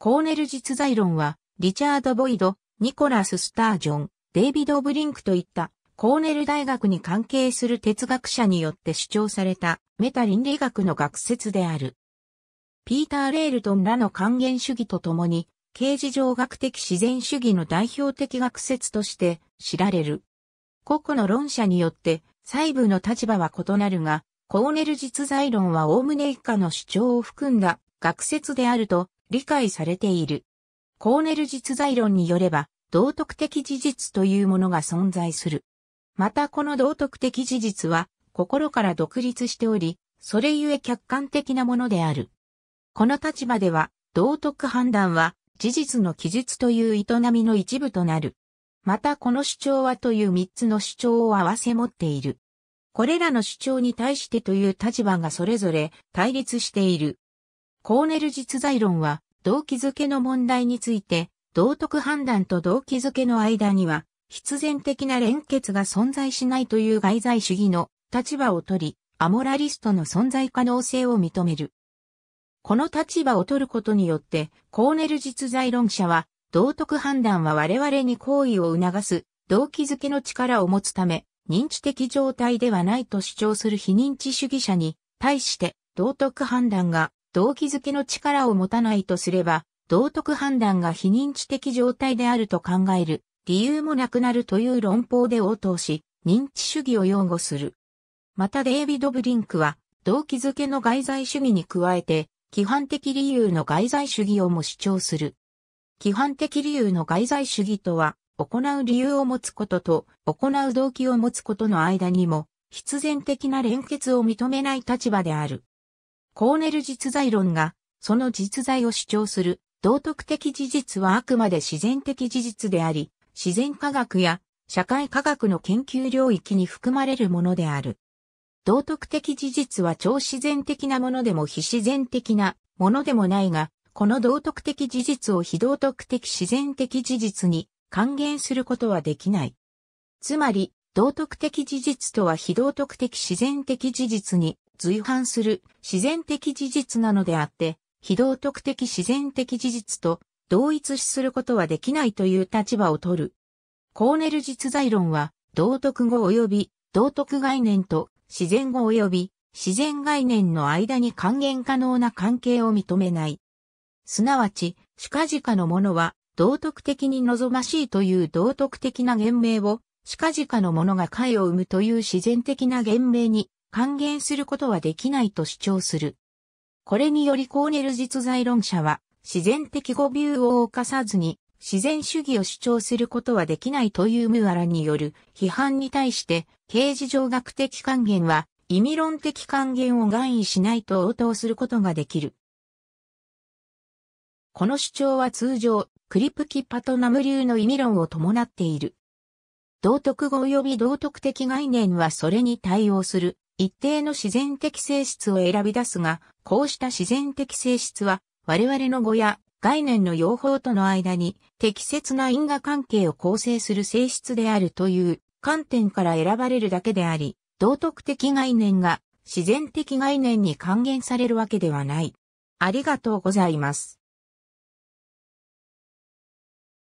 コーネル実在論は、リチャード・ボイド、ニコラス・スタージョン、デイビド・ブリンクといった、コーネル大学に関係する哲学者によって主張された、メタ倫理学の学説である。ピーター・レールトンらの還元主義とともに、形事上学的自然主義の代表的学説として知られる。個々の論者によって、細部の立場は異なるが、コーネル実在論は概ね以下の主張を含んだ学説であると理解されている。コーネル実在論によれば、道徳的事実というものが存在する。またこの道徳的事実は、心から独立しており、それゆえ客観的なものである。この立場では、道徳判断は、事実の記述という営みの一部となる。またこの主張はという三つの主張を合わせ持っている。これらの主張に対してという立場がそれぞれ対立している。コーネル実在論は、動機づけの問題について、道徳判断と動機づけの間には、必然的な連結が存在しないという外在主義の立場を取り、アモラリストの存在可能性を認める。この立場を取ることによって、コーネル実在論者は、道徳判断は我々に行為を促す、動機づけの力を持つため、認知的状態ではないと主張する非認知主義者に対して、道徳判断が動機づけの力を持たないとすれば、道徳判断が非認知的状態であると考える、理由もなくなるという論法で応答し、認知主義を擁護する。またデイビド・ブリンクは、動機づけの外在主義に加えて、規範的理由の外在主義をも主張する。規範的理由の外在主義とは、行う理由を持つことと、行う動機を持つことの間にも、必然的な連結を認めない立場である。コーネル実在論が、その実在を主張する、道徳的事実はあくまで自然的事実であり、自然科学や社会科学の研究領域に含まれるものである。道徳的事実は超自然的なものでも非自然的なものでもないが、この道徳的事実を非道徳的自然的事実に還元することはできない。つまり、道徳的事実とは非道徳的自然的事実に随伴する自然的事実なのであって、非道徳的自然的事実と同一視することはできないという立場を取る。コーネル実在論は、道徳語及び道徳概念と自然語及び自然概念の間に還元可能な関係を認めない。すなわち、近々のものは道徳的に望ましいという道徳的な言明を、近々のものが解を生むという自然的な言明に還元することはできないと主張する。これによりコーネル実在論者は、自然的語尾を犯さずに、自然主義を主張することはできないというムアラによる批判に対して、形事上学的還元は、意味論的還元を含意しないと応答することができる。この主張は通常、クリプキパトナム流の意味論を伴っている。道徳語及び道徳的概念はそれに対応する一定の自然的性質を選び出すが、こうした自然的性質は、我々の語や概念の用法との間に適切な因果関係を構成する性質であるという観点から選ばれるだけであり、道徳的概念が自然的概念に還元されるわけではない。ありがとうございます。